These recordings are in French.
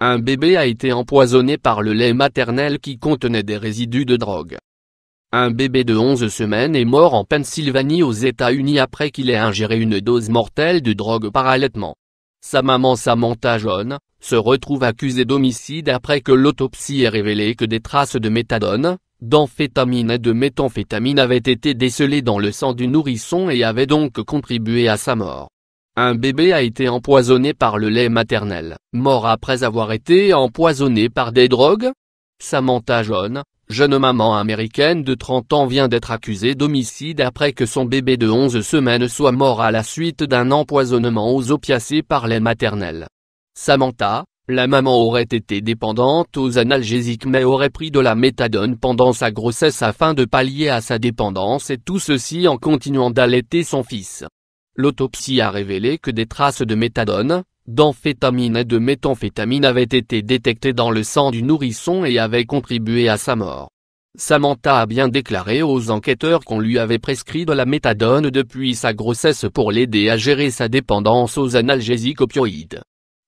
Un bébé a été empoisonné par le lait maternel qui contenait des résidus de drogue. Un bébé de 11 semaines est mort en Pennsylvanie aux États-Unis après qu'il ait ingéré une dose mortelle de drogue par allaitement. Sa maman Samantha John, se retrouve accusée d'homicide après que l'autopsie ait révélé que des traces de méthadone, d'amphétamine et de méthamphétamine avaient été décelées dans le sang du nourrisson et avaient donc contribué à sa mort. Un bébé a été empoisonné par le lait maternel, mort après avoir été empoisonné par des drogues Samantha John, jeune maman américaine de 30 ans vient d'être accusée d'homicide après que son bébé de 11 semaines soit mort à la suite d'un empoisonnement aux opiacés par lait maternel. Samantha, la maman aurait été dépendante aux analgésiques mais aurait pris de la méthadone pendant sa grossesse afin de pallier à sa dépendance et tout ceci en continuant d'allaiter son fils l'autopsie a révélé que des traces de méthadone, d'amphétamine et de méthamphétamine avaient été détectées dans le sang du nourrisson et avaient contribué à sa mort. Samantha a bien déclaré aux enquêteurs qu'on lui avait prescrit de la méthadone depuis sa grossesse pour l'aider à gérer sa dépendance aux analgésiques opioïdes.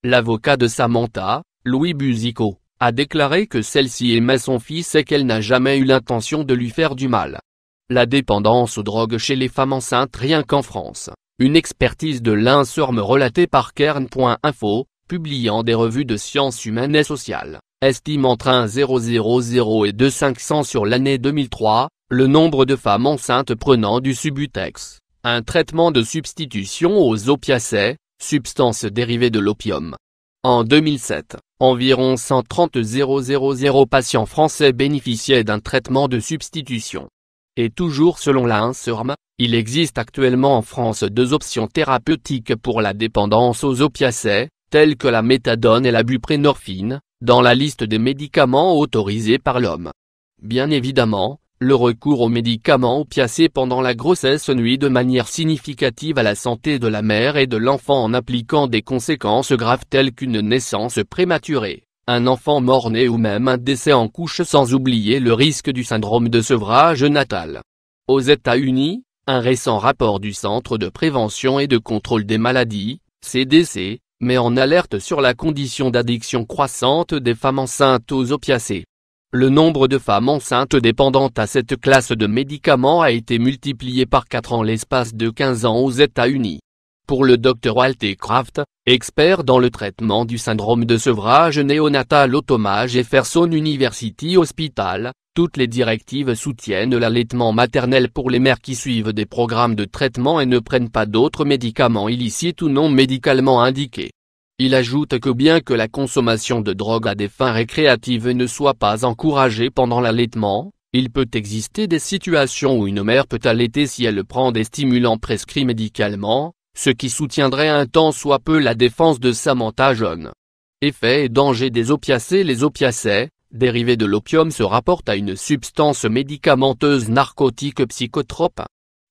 L'avocat de Samantha, Louis Buzico, a déclaré que celle-ci aimait son fils et qu'elle n'a jamais eu l'intention de lui faire du mal. La dépendance aux drogues chez les femmes enceintes rien qu'en France. Une expertise de l'insorme relatée par Kern.info, publiant des revues de sciences humaines et sociales, estime entre 000 et 2,500 sur l'année 2003, le nombre de femmes enceintes prenant du Subutex, un traitement de substitution aux opiacés, substance dérivée de l'opium. En 2007, environ 130 000 patients français bénéficiaient d'un traitement de substitution. Et toujours selon la il existe actuellement en France deux options thérapeutiques pour la dépendance aux opiacés, telles que la méthadone et la buprénorphine, dans la liste des médicaments autorisés par l'homme. Bien évidemment, le recours aux médicaments opiacés pendant la grossesse nuit de manière significative à la santé de la mère et de l'enfant en appliquant des conséquences graves telles qu'une naissance prématurée un enfant mort-né ou même un décès en couche sans oublier le risque du syndrome de sevrage natal. Aux États-Unis, un récent rapport du Centre de prévention et de contrôle des maladies, CDC, met en alerte sur la condition d'addiction croissante des femmes enceintes aux opiacés. Le nombre de femmes enceintes dépendantes à cette classe de médicaments a été multiplié par 4 en l'espace de 15 ans aux États-Unis pour le Dr Walter Kraft, expert dans le traitement du syndrome de sevrage néonatal au Thomas Jefferson University Hospital, toutes les directives soutiennent l'allaitement maternel pour les mères qui suivent des programmes de traitement et ne prennent pas d'autres médicaments illicites ou non médicalement indiqués. Il ajoute que bien que la consommation de drogue à des fins récréatives ne soit pas encouragée pendant l'allaitement, il peut exister des situations où une mère peut allaiter si elle prend des stimulants prescrits médicalement, ce qui soutiendrait un temps soit peu la défense de Samantha John. Effets et dangers des opiacés Les opiacés, dérivés de l'opium se rapportent à une substance médicamenteuse narcotique psychotrope.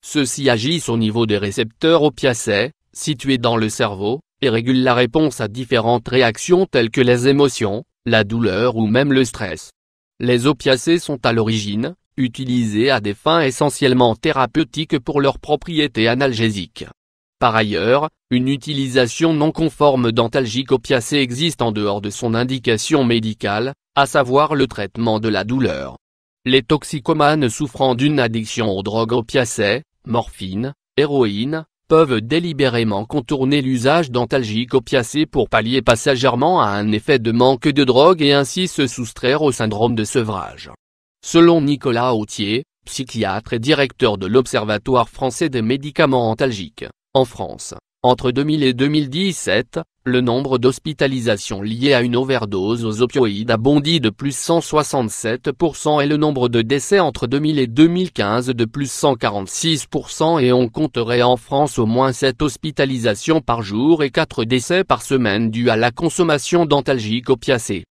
Ceux-ci agissent au niveau des récepteurs opiacés, situés dans le cerveau, et régulent la réponse à différentes réactions telles que les émotions, la douleur ou même le stress. Les opiacés sont à l'origine, utilisés à des fins essentiellement thérapeutiques pour leurs propriétés analgésiques. Par ailleurs, une utilisation non conforme d'antalgique opiacés existe en dehors de son indication médicale, à savoir le traitement de la douleur. Les toxicomanes souffrant d'une addiction aux drogues opiacées, morphine, héroïne, peuvent délibérément contourner l'usage d'antalgique opiacés pour pallier passagèrement à un effet de manque de drogue et ainsi se soustraire au syndrome de sevrage. Selon Nicolas Autier, psychiatre et directeur de l'Observatoire français des médicaments antalgiques, en France, entre 2000 et 2017, le nombre d'hospitalisations liées à une overdose aux opioïdes a bondi de plus 167% et le nombre de décès entre 2000 et 2015 de plus 146% et on compterait en France au moins 7 hospitalisations par jour et 4 décès par semaine dus à la consommation d'antalgiques opiacés.